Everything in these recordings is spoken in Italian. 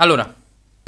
Allora,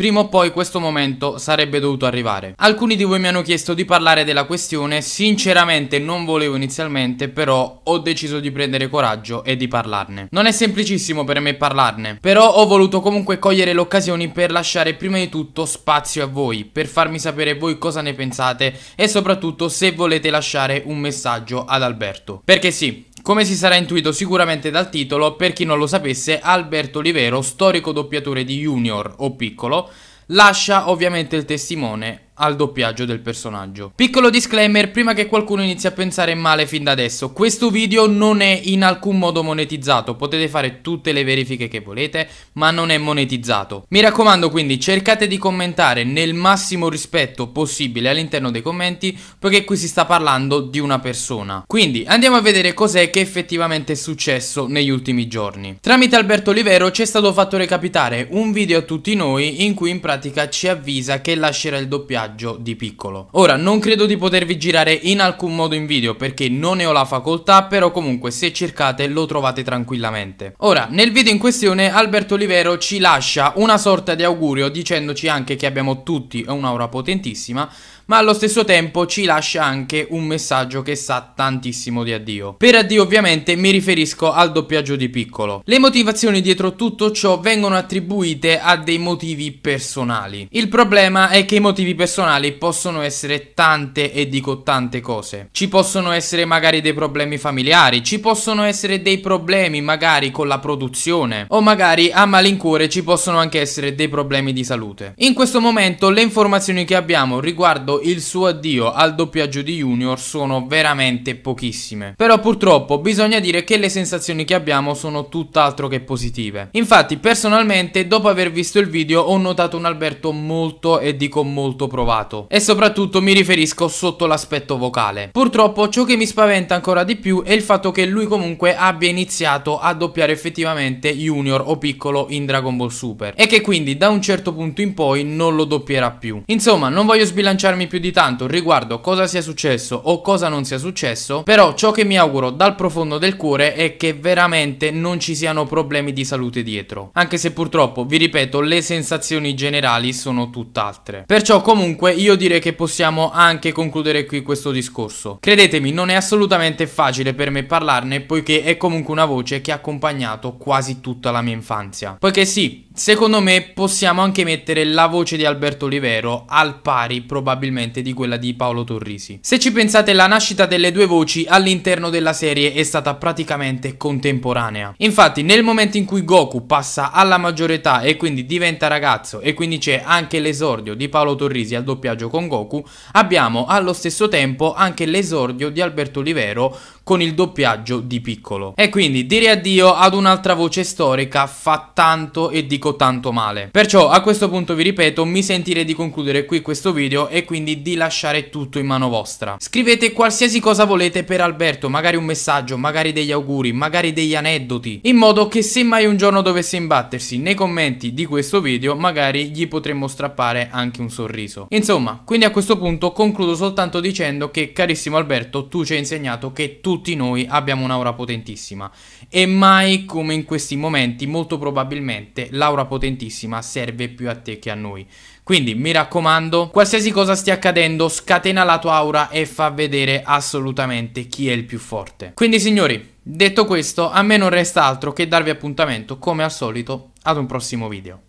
Prima o poi questo momento sarebbe dovuto arrivare. Alcuni di voi mi hanno chiesto di parlare della questione, sinceramente non volevo inizialmente, però ho deciso di prendere coraggio e di parlarne. Non è semplicissimo per me parlarne, però ho voluto comunque cogliere l'occasione per lasciare prima di tutto spazio a voi, per farmi sapere voi cosa ne pensate e soprattutto se volete lasciare un messaggio ad Alberto. Perché sì, come si sarà intuito sicuramente dal titolo, per chi non lo sapesse, Alberto Olivero, storico doppiatore di Junior o Piccolo, lascia ovviamente il testimone al doppiaggio del personaggio. Piccolo disclaimer prima che qualcuno inizi a pensare male fin da adesso, questo video non è in alcun modo monetizzato, potete fare tutte le verifiche che volete, ma non è monetizzato. Mi raccomando quindi cercate di commentare nel massimo rispetto possibile all'interno dei commenti, perché qui si sta parlando di una persona. Quindi andiamo a vedere cos'è che effettivamente è successo negli ultimi giorni. Tramite Alberto Olivero ci è stato fatto recapitare un video a tutti noi in cui in pratica ci avvisa che lascerà il doppiaggio viaggio di piccolo. Ora, non credo di potervi girare in alcun modo in video perché non ne ho la facoltà, però comunque se cercate lo trovate tranquillamente. Ora, nel video in questione Alberto Olivero ci lascia una sorta di augurio dicendoci anche che abbiamo tutti un'aura potentissima, ma allo stesso tempo ci lascia anche un messaggio che sa tantissimo di addio. Per addio ovviamente mi riferisco al doppiaggio di Piccolo. Le motivazioni dietro tutto ciò vengono attribuite a dei motivi personali. Il problema è che i motivi personali possono essere tante e dico tante cose. Ci possono essere magari dei problemi familiari, ci possono essere dei problemi magari con la produzione o magari a malincuore ci possono anche essere dei problemi di salute. In questo momento le informazioni che abbiamo riguardo il suo addio al doppiaggio di Junior sono veramente pochissime. Però purtroppo bisogna dire che le sensazioni che abbiamo sono tutt'altro che positive. Infatti personalmente dopo aver visto il video ho notato un Alberto molto e dico molto provato. E soprattutto mi riferisco sotto l'aspetto vocale. Purtroppo ciò che mi spaventa ancora di più è il fatto che lui comunque abbia iniziato a doppiare effettivamente Junior o Piccolo in Dragon Ball Super. E che quindi da un certo punto in poi non lo doppierà più. Insomma non voglio sbilanciarmi più di tanto riguardo cosa sia successo o cosa non sia successo, però ciò che mi auguro dal profondo del cuore è che veramente non ci siano problemi di salute dietro, anche se purtroppo, vi ripeto, le sensazioni generali sono tutt'altre. Perciò comunque io direi che possiamo anche concludere qui questo discorso. Credetemi, non è assolutamente facile per me parlarne poiché è comunque una voce che ha accompagnato quasi tutta la mia infanzia. Poiché sì, secondo me possiamo anche mettere la voce di Alberto Olivero al pari probabilmente probabilmente di quella di Paolo Torrisi. Se ci pensate la nascita delle due voci all'interno della serie è stata praticamente contemporanea. Infatti nel momento in cui Goku passa alla maggiore età e quindi diventa ragazzo e quindi c'è anche l'esordio di Paolo Torrisi al doppiaggio con Goku, abbiamo allo stesso tempo anche l'esordio di Alberto Olivero con il doppiaggio di Piccolo. E quindi dire addio ad un'altra voce storica fa tanto e dico tanto male. Perciò a questo punto vi ripeto, mi sentirei di concludere qui questo video e quindi di lasciare tutto in mano vostra. Scrivete qualsiasi cosa volete per Alberto, magari un messaggio, magari degli auguri, magari degli aneddoti, in modo che se mai un giorno dovesse imbattersi nei commenti di questo video, magari gli potremmo strappare anche un sorriso. Insomma, quindi a questo punto concludo soltanto dicendo che carissimo Alberto, tu ci hai insegnato che tutto tutti noi abbiamo un'aura potentissima e mai come in questi momenti molto probabilmente l'aura potentissima serve più a te che a noi. Quindi mi raccomando, qualsiasi cosa stia accadendo, scatena la tua aura e fa vedere assolutamente chi è il più forte. Quindi signori, detto questo, a me non resta altro che darvi appuntamento come al solito ad un prossimo video.